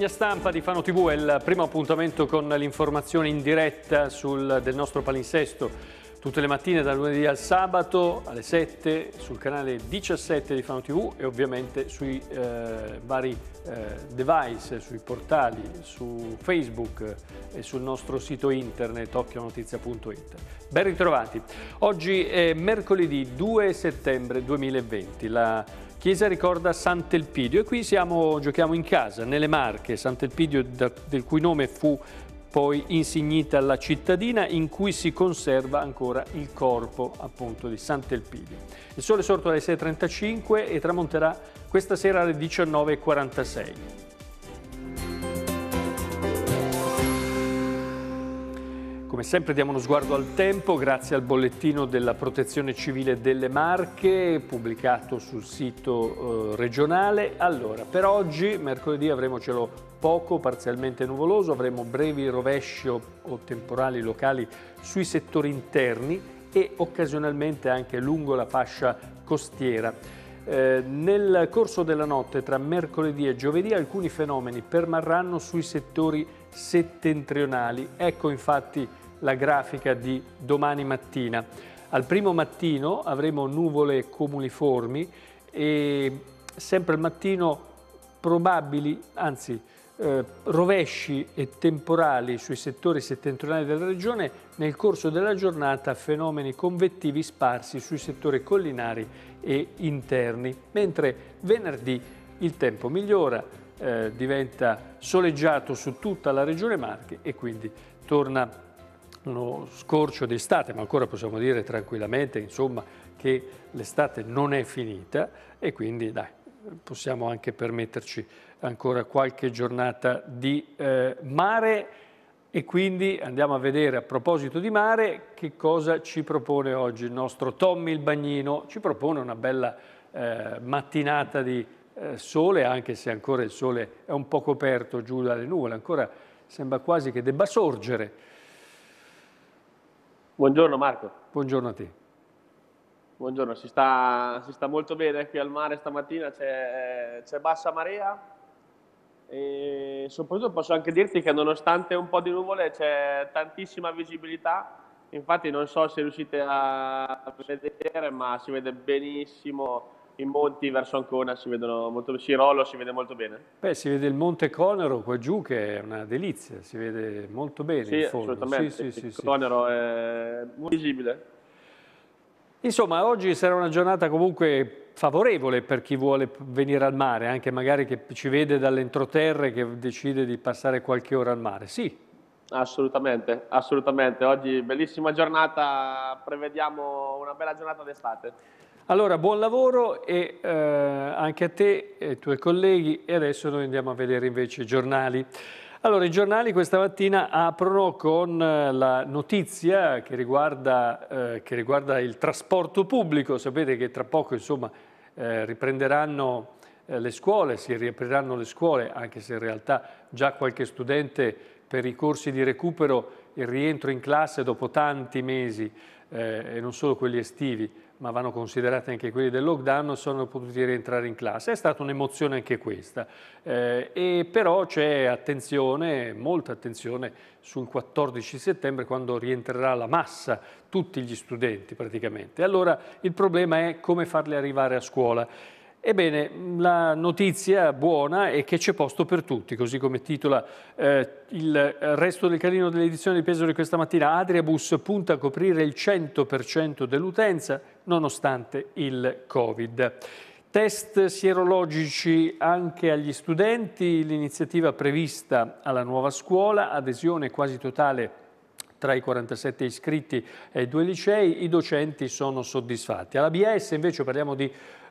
Rassegna stampa di Fano TV è il primo appuntamento con l'informazione in diretta sul, del nostro palinsesto tutte le mattine dal lunedì al sabato alle 7 sul canale 17 di Fano TV e ovviamente sui eh, vari eh, device, sui portali, su Facebook e sul nostro sito internet occhionotizia.it. Ben ritrovati. Oggi è mercoledì 2 settembre 2020. La Chiesa ricorda Sant'Elpidio e qui siamo, giochiamo in casa, nelle Marche, Sant'Elpidio del cui nome fu poi insignita la cittadina in cui si conserva ancora il corpo appunto di Sant'Elpidio. Il sole è sorto alle 6.35 e tramonterà questa sera alle 19.46. Come sempre diamo uno sguardo al tempo grazie al bollettino della Protezione Civile delle Marche pubblicato sul sito eh, regionale. Allora, per oggi, mercoledì, avremo cielo poco, parzialmente nuvoloso, avremo brevi rovesci o, o temporali locali sui settori interni e occasionalmente anche lungo la fascia costiera. Eh, nel corso della notte tra mercoledì e giovedì alcuni fenomeni permarranno sui settori settentrionali. Ecco infatti la grafica di domani mattina. Al primo mattino avremo nuvole comuniformi e sempre al mattino probabili, anzi eh, rovesci e temporali sui settori settentrionali della regione, nel corso della giornata fenomeni convettivi sparsi sui settori collinari e interni, mentre venerdì il tempo migliora, eh, diventa soleggiato su tutta la regione Marche e quindi torna uno scorcio d'estate, ma ancora possiamo dire tranquillamente insomma, che l'estate non è finita e quindi dai, possiamo anche permetterci ancora qualche giornata di eh, mare e quindi andiamo a vedere a proposito di mare che cosa ci propone oggi il nostro Tommy il Bagnino, ci propone una bella eh, mattinata di eh, sole anche se ancora il sole è un po' coperto giù dalle nuvole, ancora sembra quasi che debba sorgere Buongiorno Marco. Buongiorno a te. Buongiorno, si sta, si sta molto bene qui al mare stamattina, c'è, c'è bassa marea e soprattutto posso anche dirti che nonostante un po' di nuvole c'è tantissima visibilità, infatti non so se riuscite a vedere ma si vede benissimo i monti verso Ancona si vedono molto bene, Cirolo si vede molto bene. Beh, si vede il Monte Conero qua giù che è una delizia, si vede molto bene sì, in fondo. Assolutamente. Sì, sì, il sì, Conero sì. è molto visibile. Insomma, oggi sarà una giornata comunque favorevole per chi vuole venire al mare, anche magari che ci vede dall'entroterra e che decide di passare qualche ora al mare. Sì. Assolutamente, assolutamente. Oggi bellissima giornata, prevediamo una bella giornata d'estate. Allora, buon lavoro e, eh, anche a te e ai tuoi colleghi e adesso noi andiamo a vedere invece i giornali. Allora, i giornali questa mattina aprono con eh, la notizia che riguarda, eh, che riguarda il trasporto pubblico. Sapete che tra poco insomma, eh, riprenderanno eh, le scuole, si riapriranno le scuole, anche se in realtà già qualche studente per i corsi di recupero il rientro in classe dopo tanti mesi, eh, e non solo quelli estivi, ma vanno considerati anche quelli del lockdown, sono potuti rientrare in classe. È stata un'emozione anche questa, eh, e però c'è attenzione, molta attenzione sul 14 settembre quando rientrerà la massa, tutti gli studenti praticamente. Allora il problema è come farli arrivare a scuola. Ebbene, la notizia buona è che c'è posto per tutti, così come titola eh, il resto del carino dell'edizione di Pesaro di questa mattina. Adriabus punta a coprire il 100% dell'utenza nonostante il Covid. Test sierologici anche agli studenti, l'iniziativa prevista alla nuova scuola, adesione quasi totale tra i 47 iscritti ai due licei, i docenti sono soddisfatti. Alla BS invece parliamo di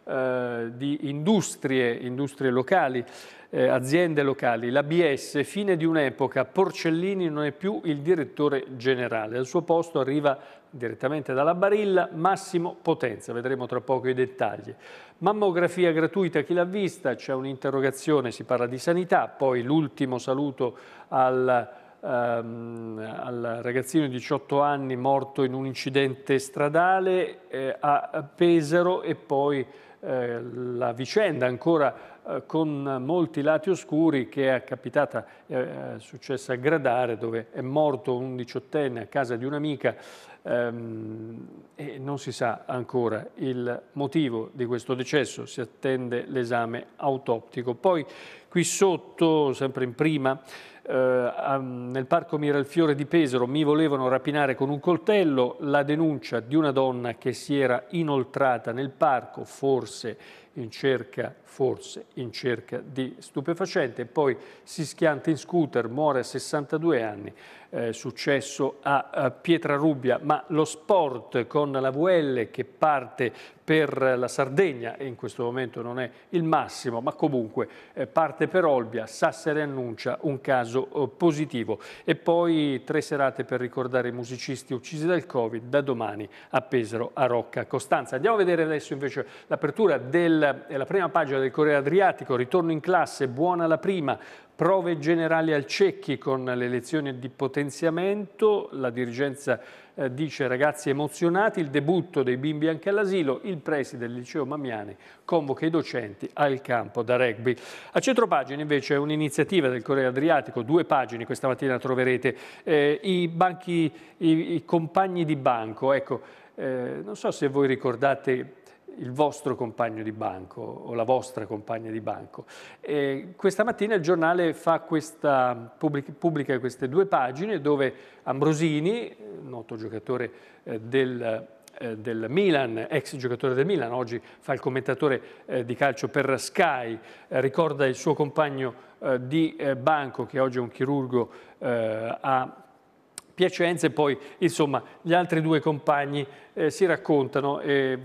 eh, di industrie, industrie locali, eh, aziende locali. L'ABS, fine di un'epoca, Porcellini non è più il direttore generale. Al suo posto arriva direttamente dalla Barilla Massimo Potenza, vedremo tra poco i dettagli. Mammografia gratuita, chi l'ha vista? C'è un'interrogazione, si parla di sanità, poi l'ultimo saluto al ehm, al ragazzino di 18 anni morto in un incidente stradale eh, a Pesaro e poi eh, la vicenda ancora eh, con molti lati oscuri che è capitata, eh, è successa a Gradare dove è morto un diciottenne a casa di un'amica ehm, e non si sa ancora il motivo di questo decesso, si attende l'esame autoptico. Poi qui sotto, sempre in prima, eh, nel parco Miralfiore di Pesaro mi volevano rapinare con un coltello, la denuncia di una donna che si era inoltrata nel parco, forse in cerca, forse in cerca di stupefacente, poi si schianta in scooter, muore a 62 anni, eh, successo a, a Pietrarubbia, ma lo sport con la VL che parte per la Sardegna, e in questo momento non è il massimo, ma comunque eh, parte per Olbia, Sassari annuncia un caso eh, positivo. E poi tre serate per ricordare i musicisti uccisi dal Covid, da domani a Pesaro, a Rocca, Costanza. Andiamo a vedere adesso invece l'apertura della eh, prima pagina del Corriere Adriatico, ritorno in classe, buona la prima, prove generali al Cecchi con le lezioni di potenziamento, la dirigenza eh, dice ragazzi emozionati, il debutto dei bimbi anche all'asilo, il preside del liceo Mamiani convoca i docenti al campo da rugby. A centropagine invece è un'iniziativa del Corriere Adriatico, due pagine questa mattina troverete, eh, i, banchi, i, i compagni di banco, ecco, eh, non so se voi ricordate il vostro compagno di banco o la vostra compagna di banco. E questa mattina il giornale questa, pubblica queste due pagine dove Ambrosini, noto giocatore eh, del eh, del Milan, ex giocatore del Milan, oggi fa il commentatore eh, di calcio per Sky, ricorda il suo compagno di banco che oggi è un chirurgo a Piacenza e poi insomma, gli altri due compagni eh, si raccontano eh,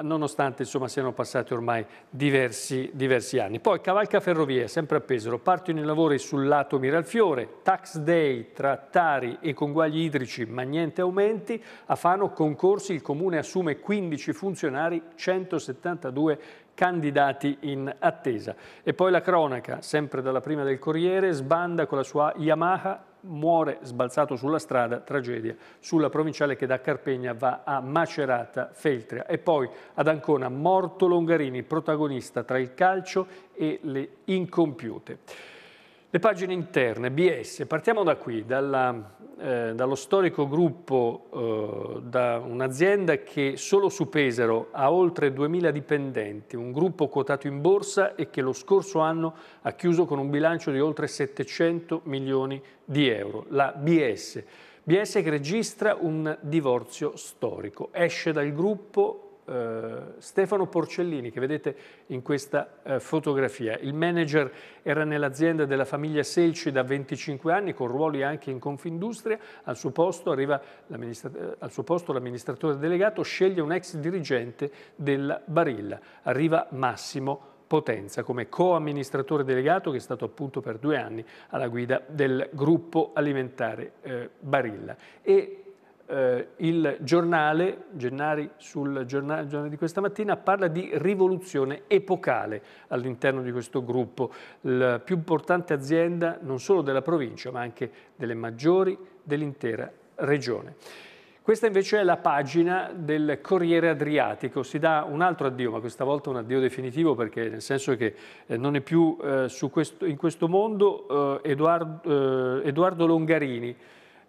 nonostante insomma, siano passati ormai diversi, diversi, anni. Poi Cavalca Ferrovie, sempre a Pesaro, partono i lavori sul lato Miralfiore, tax day tra tari e conguagli idrici ma niente aumenti, a Fano concorsi il comune assume 15 funzionari, 172 candidati in attesa. E poi la cronaca, sempre dalla prima del Corriere, sbanda con la sua Yamaha muore sbalzato sulla strada, tragedia, sulla provinciale che da Carpegna va a Macerata, Feltria e poi ad Ancona, morto Longarini, protagonista tra il calcio e le incompiute. Le pagine interne, BS, partiamo da qui, dalla, eh, dallo storico gruppo, eh, da un'azienda che solo su Pesaro ha oltre 2.000 dipendenti, un gruppo quotato in borsa e che lo scorso anno ha chiuso con un bilancio di oltre 700 milioni di euro, la BS. BS che registra un divorzio storico, esce dal gruppo eh, Stefano Porcellini, che vedete in questa uh, fotografia. Il manager era nell'azienda della famiglia Selci da 25 anni, con ruoli anche in Confindustria. Al suo posto, eh, al suo posto l'amministratore delegato sceglie un ex dirigente della Barilla. Arriva Massimo Potenza come co-amministratore delegato che è stato appunto per due anni alla guida del gruppo alimentare eh, Barilla. E eh, il giornale, Gennari sul giornale, giornale, di questa mattina, parla di rivoluzione epocale all'interno di questo gruppo, la più importante azienda non solo della provincia ma anche delle maggiori dell'intera regione. Questa invece è la pagina del Corriere Adriatico, si dà un altro addio, ma questa volta un addio definitivo perché nel senso che eh, non è più eh, questo, in questo mondo eh, Edoardo, eh, Edoardo Longarini,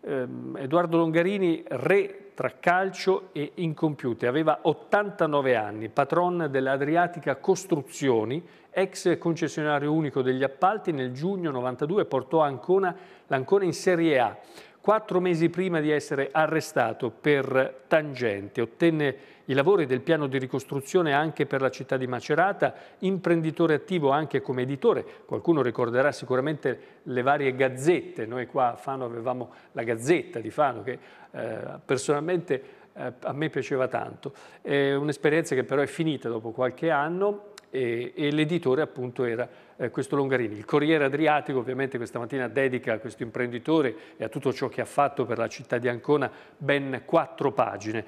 ehm, Edoardo Longarini, re tra calcio e incompiute, aveva 89 anni, patron dell'Adriatica Costruzioni, ex concessionario unico degli appalti, nel giugno 92 portò Ancona, l'Ancona in Serie A. Quattro mesi prima di essere arrestato per tangente, ottenne i lavori del piano di ricostruzione anche per la città di Macerata, imprenditore attivo anche come editore, qualcuno ricorderà sicuramente le varie gazzette, noi qua a Fano avevamo la gazzetta di Fano che eh, personalmente eh, a me piaceva tanto, è un'esperienza che però è finita dopo qualche anno e, e l'editore appunto era eh, questo Longarini. Il Corriere Adriatico ovviamente questa mattina dedica a questo imprenditore e a tutto ciò che ha fatto per la città di Ancona ben quattro pagine.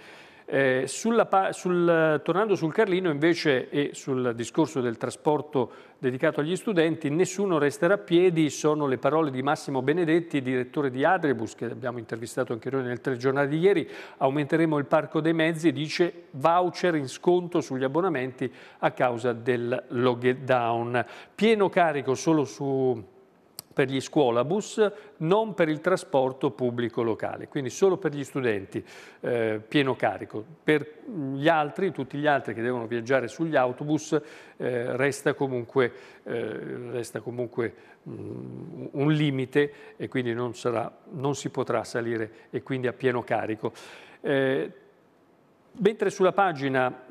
Eh, sulla, sul, tornando sul Carlino invece e sul discorso del trasporto dedicato agli studenti, nessuno resterà a piedi, sono le parole di Massimo Benedetti, direttore di Adrebus, che abbiamo intervistato anche noi nel telegiornale di ieri, aumenteremo il parco dei mezzi, dice voucher in sconto sugli abbonamenti a causa del lockdown. Pieno carico solo su per gli scuolabus, non per il trasporto pubblico locale, quindi solo per gli studenti eh, pieno carico. Per gli altri, tutti gli altri che devono viaggiare sugli autobus, eh, resta comunque, eh, resta comunque mh, mm, un limite e quindi non, sarà, non, si potrà salire e quindi a pieno carico. Eh, mentre sulla pagina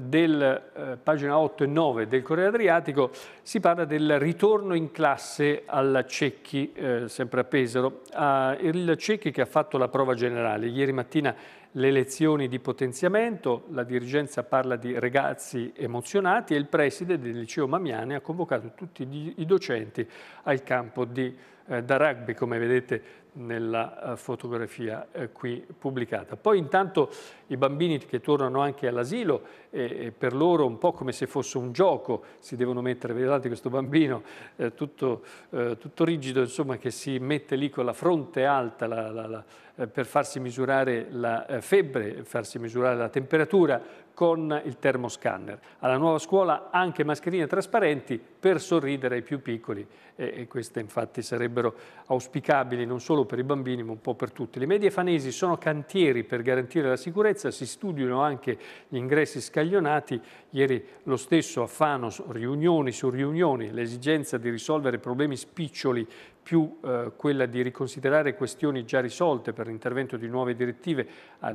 del, eh, pagina 8 e 9 del Corriere Adriatico si parla del ritorno in classe alla Cecchi, eh, sempre a Pesaro. Ah, il Cecchi che ha fatto la prova generale, ieri mattina le lezioni di potenziamento, la dirigenza parla di ragazzi emozionati e il preside del liceo Mamiani ha convocato tutti i docenti al campo di eh, da rugby, come vedete nella eh, fotografia eh, qui pubblicata. Poi intanto i bambini che tornano anche all'asilo, per loro un po' come se fosse un gioco, si devono mettere, vedete questo bambino eh, tutto, eh, tutto, rigido, insomma, che si mette lì con la fronte alta la, la, la, per farsi misurare la febbre, farsi misurare la temperatura con il termoscanner. Alla nuova scuola anche mascherine trasparenti per sorridere ai più piccoli e queste infatti sarebbero auspicabili non solo per i bambini ma un po' per tutti. Le medie fanesi sono cantieri per garantire la sicurezza, si studiano anche gli ingressi scaglionati, ieri lo stesso a Fano, riunioni su riunioni, l'esigenza di risolvere problemi spiccioli più eh, quella di riconsiderare questioni già risolte per l'intervento di nuove direttive e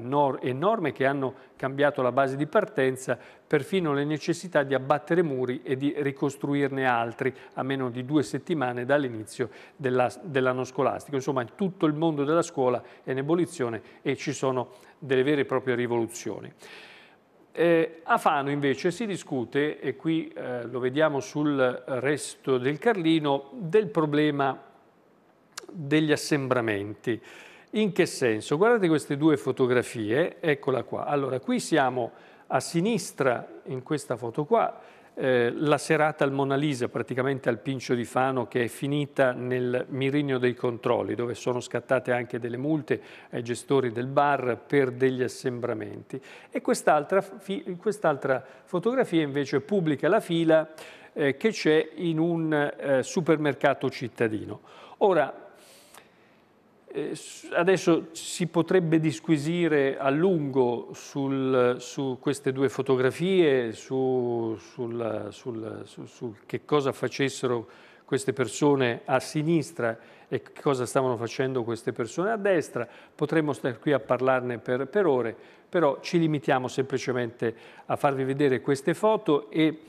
norme che hanno cambiato la base di partenza, perfino le necessità di abbattere muri e di ricostruirne altri a meno di due settimane dall'inizio dell'anno scolastico. Insomma, tutto il mondo della scuola è in ebollizione e ci sono delle vere e proprie rivoluzioni. Eh, a Fano invece si discute, e qui eh, lo vediamo sul resto del Carlino, del problema degli assembramenti. In che senso? Guardate queste due fotografie, eccola qua. Allora, qui siamo a sinistra, in questa foto qua, eh, la serata al Mona Lisa, praticamente al Pincio di Fano, che è finita nel mirigno dei controlli, dove sono scattate anche delle multe ai gestori del bar per degli assembramenti. E quest'altra, quest'altra fotografia invece pubblica la fila eh, che c'è in un eh, supermercato cittadino. Ora, eh, adesso si potrebbe disquisire a lungo sul, su queste due fotografie, su, sul, sul, su, che cosa facessero queste persone a sinistra e che cosa stavano facendo queste persone a destra. Potremmo stare qui a parlarne per, per ore, però ci limitiamo semplicemente a farvi vedere queste foto e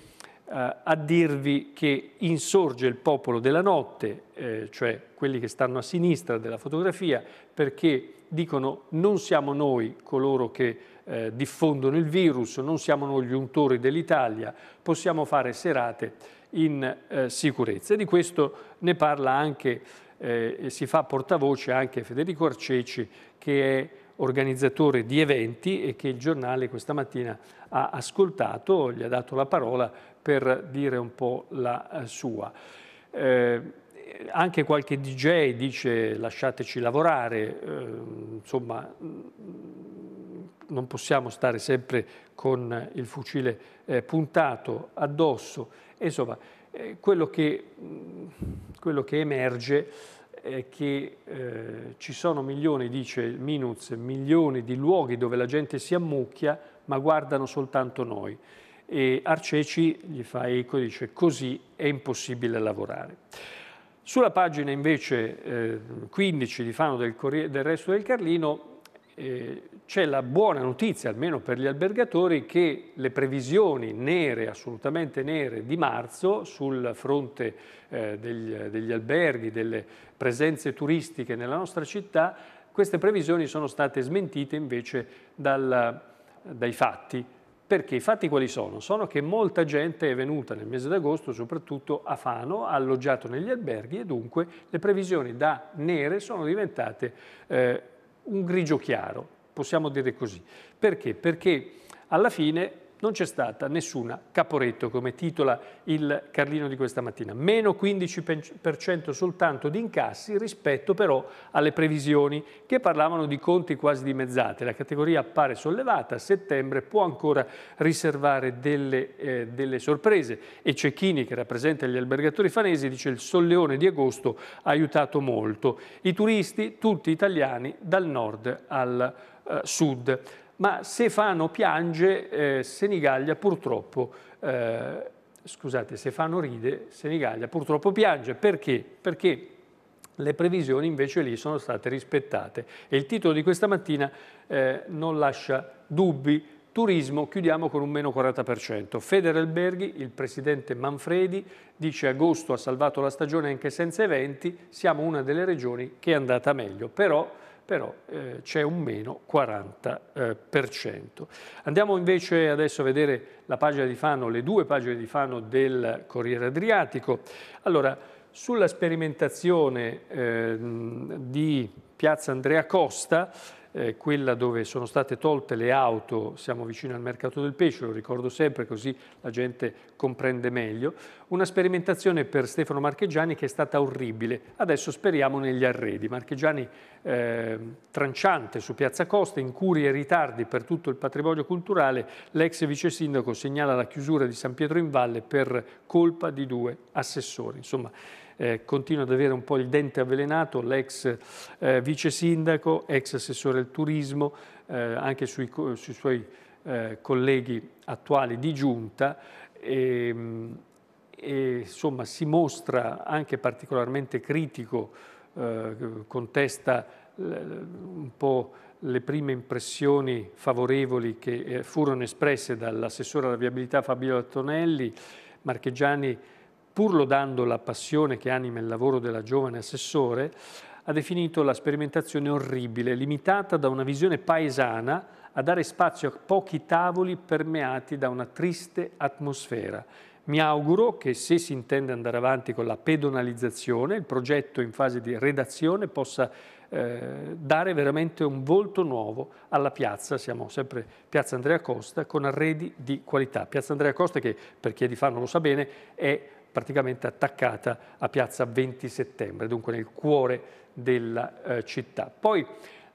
eh, a dirvi che insorge il popolo della notte, eh, cioè quelli che stanno a sinistra della fotografia, perché dicono non siamo noi coloro che eh, diffondono il virus, non siamo noi gli untori dell'Italia, possiamo fare serate in eh, sicurezza. E di questo ne parla anche, eh, e si fa portavoce anche Federico Arceci, che è organizzatore di eventi e che il giornale questa mattina ha ascoltato, gli ha dato la parola per dire un po' la eh, sua. Eh, anche qualche DJ dice lasciateci lavorare, eh, insomma non possiamo stare sempre con il fucile eh, puntato addosso. insomma, eh, quello, che, quello, che, emerge è che eh, ci sono milioni, dice Minuz, milioni di luoghi dove la gente si ammucchia ma guardano soltanto noi. E Arceci gli fa eco e dice così è impossibile lavorare. Sulla pagina invece eh, 15 di Fano del, del Resto del Carlino eh, c'è la buona notizia, almeno per gli albergatori, che le previsioni nere, assolutamente nere, di marzo sul fronte eh, degli, degli alberghi, delle presenze turistiche nella nostra città, queste previsioni sono state smentite invece dal, dai fatti. Perché i fatti quali sono? Sono che molta gente è venuta nel mese d'agosto, soprattutto a Fano, ha alloggiato negli alberghi e dunque le previsioni da nere sono diventate eh, un grigio chiaro, possiamo dire così. Perché? Perché alla fine non c'è stata nessuna Caporetto, come titola il Carlino di questa mattina. Meno 15% soltanto di incassi rispetto però alle previsioni che parlavano di conti quasi dimezzati. La categoria appare sollevata, a settembre può ancora riservare delle, eh, delle sorprese e Cecchini, che rappresenta gli albergatori fanesi, dice il solleone di agosto ha aiutato molto. I turisti, tutti italiani, dal nord al eh, sud ma se Fano piange, eh, Senigallia purtroppo, eh, scusate, se Fano ride, Senigallia purtroppo piange. Perché? Perché le previsioni invece lì sono state rispettate e il titolo di questa mattina eh, non lascia dubbi. Turismo chiudiamo con un meno 40%. Federalberghi, il presidente Manfredi, dice agosto ha salvato la stagione anche senza eventi, siamo una delle regioni che è andata meglio. Però però eh, c'è un meno 40%. Eh, Andiamo invece adesso a vedere la pagina di Fano, le due pagine di Fano del Corriere Adriatico. Allora, sulla sperimentazione eh, di Piazza Andrea Costa, eh, quella dove sono state tolte le auto, siamo vicino al mercato del pesce, lo ricordo sempre così la gente comprende meglio, una sperimentazione per Stefano Marcheggiani che è stata orribile, adesso speriamo negli arredi, Marcheggiani eh, tranciante su Piazza Costa, incurie e ritardi per tutto il patrimonio culturale, l'ex vice sindaco segnala la chiusura di San Pietro in Valle per colpa di due assessori, insomma eh, continua ad avere un po' il dente avvelenato, l'ex eh, vice sindaco, ex assessore al turismo, eh, anche sui, sui suoi eh, colleghi attuali di giunta. E, ehm, e, insomma si mostra anche particolarmente critico, eh, contesta un po' le prime impressioni favorevoli che eh, furono espresse dall'assessore alla viabilità Fabio Tonelli, Marchegiani pur lodando la passione che anima il lavoro della giovane assessore, ha definito la sperimentazione orribile, limitata da una visione paesana a dare spazio a pochi tavoli permeati da una triste atmosfera. Mi auguro che se si intende andare avanti con la pedonalizzazione, il progetto in fase di redazione possa eh, dare veramente un volto nuovo alla piazza, siamo sempre Piazza Andrea Costa, con arredi di qualità. Piazza Andrea Costa che, per chi è di Fano lo sa bene, è praticamente attaccata a piazza 20 settembre, dunque nel cuore della eh, città. Poi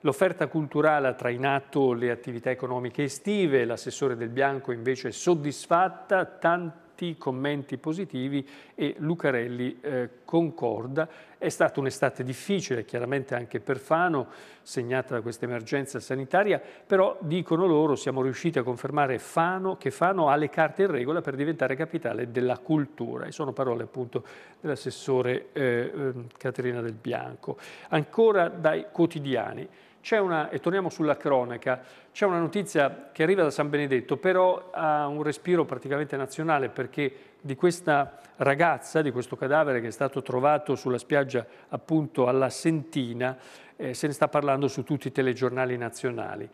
l'offerta culturale ha trainato le attività economiche estive, l'assessore del Bianco invece è soddisfatta, tanto tanti commenti positivi e Lucarelli eh, concorda. È stata un'estate difficile, chiaramente anche per Fano, segnata da questa emergenza sanitaria, però dicono loro siamo riusciti a confermare Fano, che Fano ha le carte in regola per diventare capitale della cultura. E sono parole appunto dell'assessore eh, ehm, Caterina Del Bianco. Ancora dai quotidiani. Una, e torniamo sulla cronaca, c'è una notizia che arriva da San Benedetto, però ha un respiro praticamente nazionale perché di questa ragazza, di questo cadavere che è stato trovato sulla spiaggia appunto alla Sentina, eh, se ne sta parlando su tutti i telegiornali nazionali.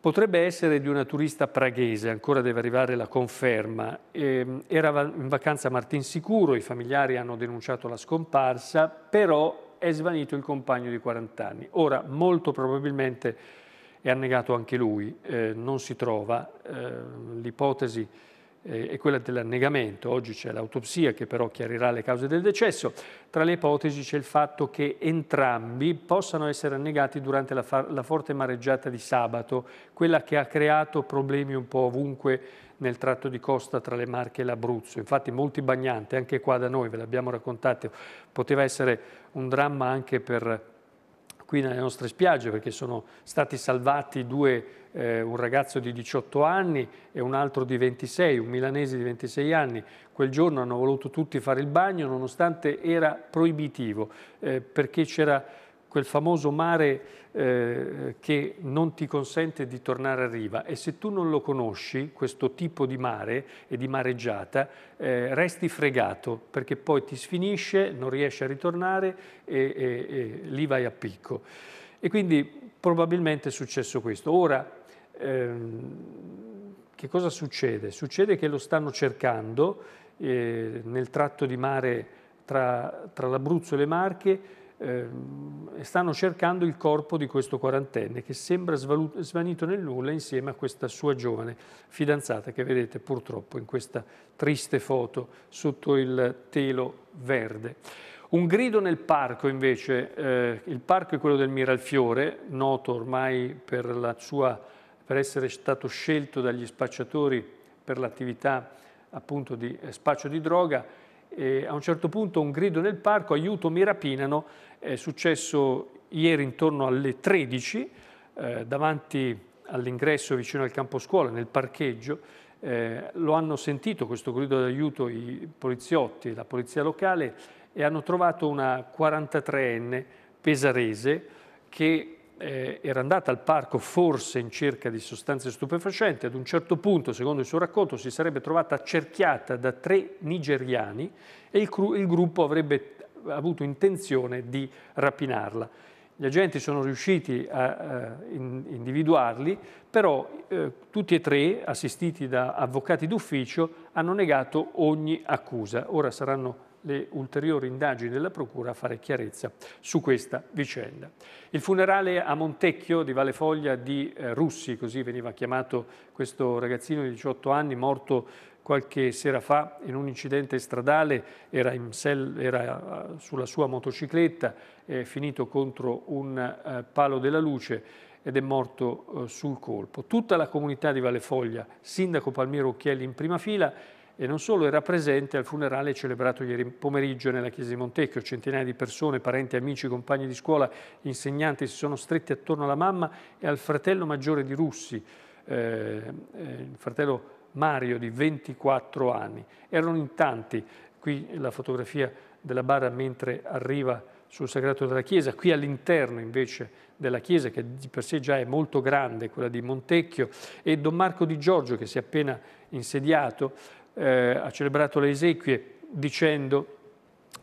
Potrebbe essere di una turista praghese, ancora deve arrivare la conferma. Eh, era in vacanza a Martinsicuro, i familiari hanno denunciato la scomparsa, però è svanito il compagno di 40 anni. Ora, molto probabilmente è annegato anche lui, eh, non si trova. Eh, l'ipotesi eh, è quella dell'annegamento. Oggi c'è l'autopsia che però chiarirà le cause del decesso. Tra le ipotesi c'è il fatto che entrambi possano essere annegati durante la, la forte mareggiata di sabato, quella che ha creato problemi un po' ovunque nel tratto di costa tra le Marche e l'Abruzzo. Infatti molti bagnanti, anche qua da noi, ve l'abbiamo raccontato, poteva essere un dramma anche per qui nelle nostre spiagge perché sono stati salvati due, eh, un ragazzo di 18 anni e un altro di 26, un milanese di 26 anni. Quel giorno hanno voluto tutti fare il bagno nonostante era proibitivo eh, perché c'era quel famoso mare eh, che non ti consente di tornare a riva e se tu non lo conosci, questo tipo di mare e di mareggiata, eh, resti fregato perché poi ti sfinisce, non riesci a ritornare e, e, e lì vai a picco. E quindi probabilmente è successo questo. Ora, ehm, che cosa succede? Succede che lo stanno cercando eh, nel tratto di mare tra, tra l'Abruzzo e le Marche, Ehm, e stanno cercando il corpo di questo quarantenne che sembra svanito nel nulla insieme a questa sua giovane fidanzata che vedete purtroppo in questa triste foto sotto il telo verde. Un grido nel parco invece, eh, il parco è quello del Miralfiore, noto ormai per, sua, per essere stato scelto dagli spacciatori per l'attività appunto di eh, spaccio di droga, eh, a un certo punto un grido nel parco, aiuto, mi rapinano, è successo ieri intorno alle 13 eh, davanti all'ingresso vicino al campo scuola, nel parcheggio, eh, lo hanno sentito questo grido d'aiuto i poliziotti, la polizia locale e hanno trovato una 43enne pesarese che eh, era andata al parco forse in cerca di sostanze stupefacenti, ad un certo punto, secondo il suo racconto, si sarebbe trovata accerchiata da tre nigeriani e il, il gruppo avrebbe avuto intenzione di rapinarla. Gli agenti sono riusciti a, uh, individuarli, però uh, tutti e tre, assistiti da avvocati d'ufficio, hanno negato ogni accusa. Ora saranno le ulteriori indagini della Procura a fare chiarezza su questa vicenda. Il funerale a Montecchio di Valefoglia di eh, Russi, così veniva chiamato questo ragazzino di 18 anni morto qualche sera fa in un incidente stradale, era, in sel, era eh, sulla sua motocicletta, è finito contro un eh, palo della luce ed è morto sul colpo. Tutta la comunità di Valefoglia, sindaco Palmiro Occhielli in prima fila, e non solo era presente al funerale celebrato ieri pomeriggio nella chiesa di Montecchio. Centinaia di persone, parenti, amici, compagni di scuola, insegnanti si sono stretti attorno alla mamma e al fratello maggiore di Russi, eh, eh il fratello Mario di 24 anni. Erano in tanti, qui la fotografia della barra mentre arriva sul sagrato della chiesa, qui all'interno invece della chiesa che di per sé già è molto grande, quella di Montecchio, e Don Marco di Giorgio che si è appena insediato eh, ha celebrato le esequie dicendo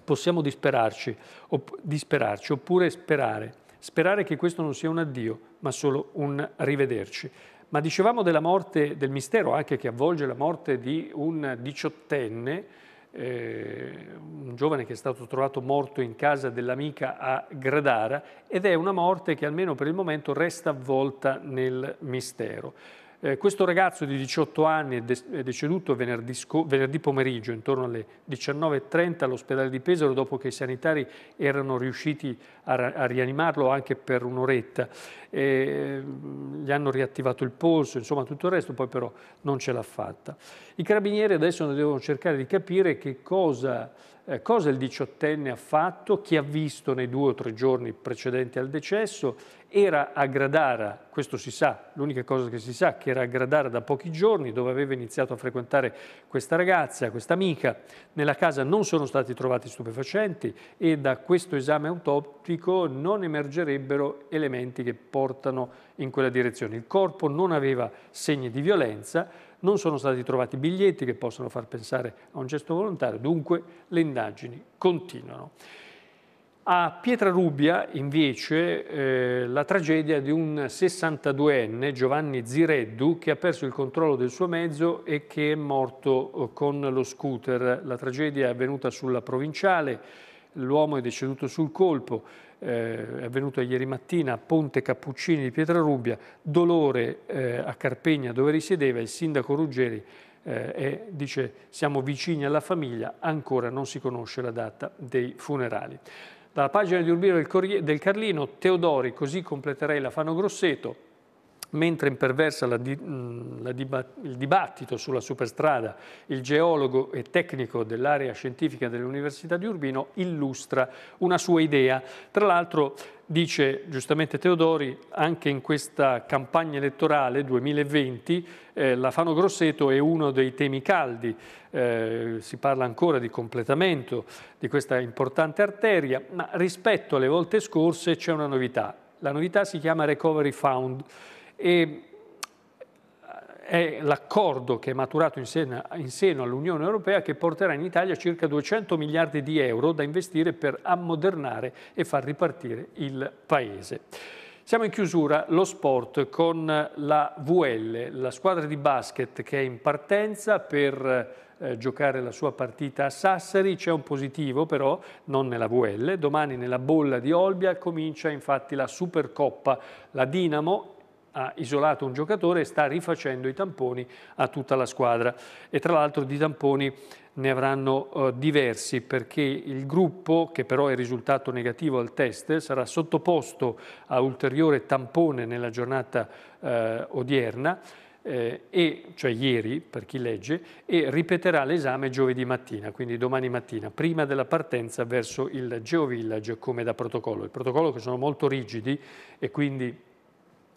possiamo disperarci, op- disperarci oppure sperare, sperare che questo non sia un addio ma solo un rivederci. Ma dicevamo della morte, del mistero anche che avvolge la morte di un diciottenne, eh, un giovane che è stato trovato morto in casa dell'amica a Gradara ed è una morte che almeno per il momento resta avvolta nel mistero. Eh, questo ragazzo di 18 anni è, deceduto venerdì, venerdì pomeriggio, intorno alle 19.30 all'ospedale di Pesaro, dopo che i sanitari erano riusciti a, a rianimarlo anche per un'oretta. Eh, gli hanno riattivato il polso, insomma tutto il resto, poi però non ce l'ha fatta. I carabinieri adesso devono cercare di capire che cosa eh, cosa il diciottenne ha fatto, chi ha visto nei due o tre giorni precedenti al decesso era a Gradara, questo si sa, l'unica cosa che si sa, che era a Gradara da pochi giorni, dove aveva iniziato a frequentare questa ragazza, questa amica. Nella casa non sono stati trovati stupefacenti e da questo esame autoptico non emergerebbero elementi che portano in quella direzione. Il corpo non aveva segni di violenza, non sono stati trovati biglietti che possono far pensare a un gesto volontario, dunque le indagini continuano. A Pietrarubbia, invece, eh, la tragedia di un 62enne, Giovanni Zireddu, che ha perso il controllo del suo mezzo e che è morto eh, con lo scooter. La tragedia è avvenuta sulla provinciale, l'uomo è deceduto sul colpo, eh, è avvenuta ieri mattina a Ponte Cappuccini di Pietrarubbia, dolore eh, a Carpegna dove risiedeva il sindaco Ruggeri eh, e dice siamo vicini alla famiglia, ancora non si conosce la data dei funerali. Dalla pagina di Urbino del Carlino, Teodori, così completerei la Fano Grosseto, mentre imperversa la, mm, la dibatt il dibattito sulla superstrada, il geologo e tecnico dell'area scientifica dell'Università di Urbino illustra una sua idea. Tra l'altro dice giustamente Teodori, anche in questa campagna elettorale 2020 eh, la Fano Grosseto è uno dei temi caldi, eh, si parla ancora di completamento di questa importante arteria, ma rispetto alle volte scorse c'è una novità. La novità si chiama Recovery Fund e eh, è l'accordo che è maturato in seno, seno all'Unione Europea che porterà in Italia circa 200 miliardi di euro da investire per ammodernare e far ripartire il Paese. Siamo in chiusura, lo sport con la VL, la squadra di basket che è in partenza per eh, giocare la sua partita a Sassari. C'è un positivo però, non nella VL. Domani nella bolla di Olbia comincia infatti la Supercoppa. La Dinamo ha isolato un giocatore e sta rifacendo i tamponi a tutta la squadra. E tra l'altro di tamponi ne avranno eh, diversi perché il gruppo, che però è risultato negativo al test, sarà sottoposto a ulteriore tampone nella giornata eh, odierna, eh, e, cioè ieri per chi legge, e ripeterà l'esame giovedì mattina, quindi domani mattina, prima della partenza verso il Geo Village come da protocollo. Il protocollo che sono molto rigidi e quindi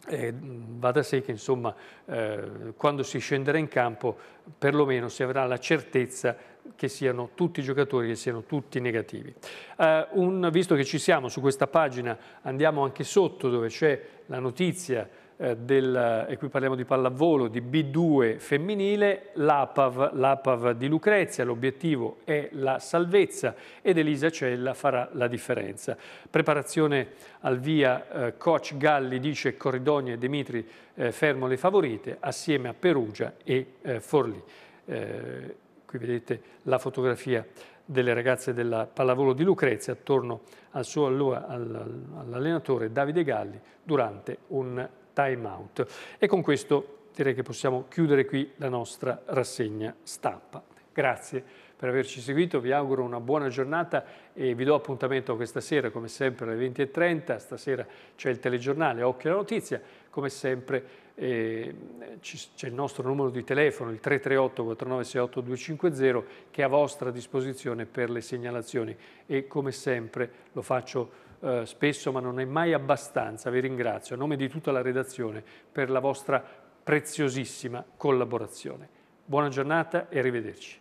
eh, va da sé che insomma, eh, quando si scenderà in campo perlomeno si avrà la certezza che siano tutti i giocatori, che siano tutti negativi. Eh, un, visto che ci siamo su questa pagina andiamo anche sotto dove c'è la notizia eh, del, eh, e qui parliamo di pallavolo, di B2 femminile, l'APAV, di Lucrezia, l'obiettivo è la salvezza ed Elisa Cella farà la differenza. Preparazione al via, eh, coach Galli dice Corridonia e Dimitri eh, fermo le favorite assieme a Perugia e eh, Forlì. Eh, qui vedete la fotografia delle ragazze della pallavolo di Lucrezia attorno al suo all'allenatore Davide Galli durante un time out. E con questo direi che possiamo chiudere qui la nostra rassegna stampa. Grazie per averci seguito, vi auguro una buona giornata e vi do appuntamento questa sera, come sempre alle 20.30, stasera c'è il telegiornale Occhio alla Notizia, come sempre eh, c'è il nostro numero di telefono, il 338 4968 250, che è a vostra disposizione per le segnalazioni e come sempre lo faccio eh, spesso, ma non è mai abbastanza. Vi ringrazio a nome di tutta la redazione per la vostra preziosissima collaborazione. Buona giornata e arrivederci.